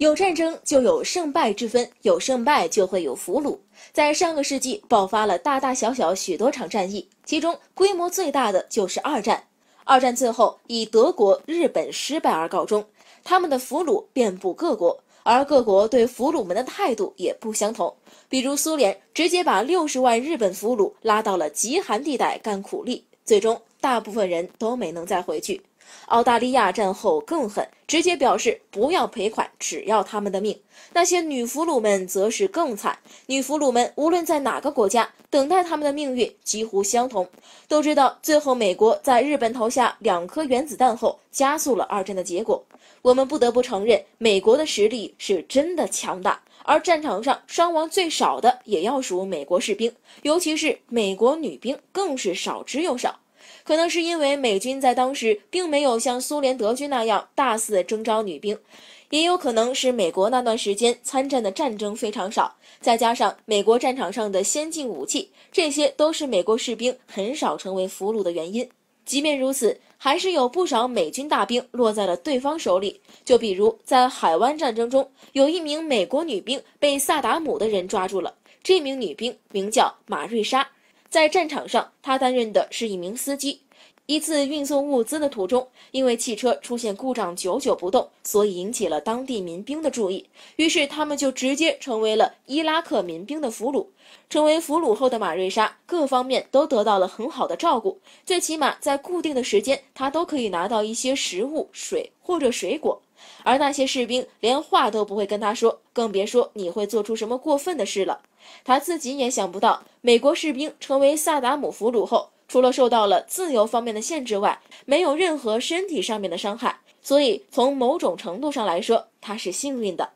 有战争就有胜败之分，有胜败就会有俘虏。在上个世纪爆发了大大小小许多场战役，其中规模最大的就是二战。二战最后以德国、日本失败而告终，他们的俘虏遍布各国，而各国对俘虏们的态度也不相同。比如苏联直接把六十万日本俘虏拉到了极寒地带干苦力，最终大部分人都没能再回去。澳大利亚战后更狠，直接表示不要赔款，只要他们的命。那些女俘虏们则是更惨。女俘虏们无论在哪个国家，等待他们的命运几乎相同。都知道最后美国在日本投下两颗原子弹后，加速了二战的结果。我们不得不承认，美国的实力是真的强大。而战场上伤亡最少的，也要数美国士兵，尤其是美国女兵，更是少之又少。可能是因为美军在当时并没有像苏联、德军那样大肆征召女兵，也有可能是美国那段时间参战的战争非常少，再加上美国战场上的先进武器，这些都是美国士兵很少成为俘虏的原因。即便如此，还是有不少美军大兵落在了对方手里。就比如在海湾战争中，有一名美国女兵被萨达姆的人抓住了，这名女兵名叫马瑞莎。在战场上，他担任的是一名司机。一次运送物资的途中，因为汽车出现故障，久久不动，所以引起了当地民兵的注意。于是，他们就直接成为了伊拉克民兵的俘虏。成为俘虏后的马瑞莎，各方面都得到了很好的照顾。最起码在固定的时间，他都可以拿到一些食物、水或者水果。而那些士兵连话都不会跟他说，更别说你会做出什么过分的事了。他自己也想不到，美国士兵成为萨达姆俘虏后，除了受到了自由方面的限制外，没有任何身体上面的伤害，所以从某种程度上来说，他是幸运的。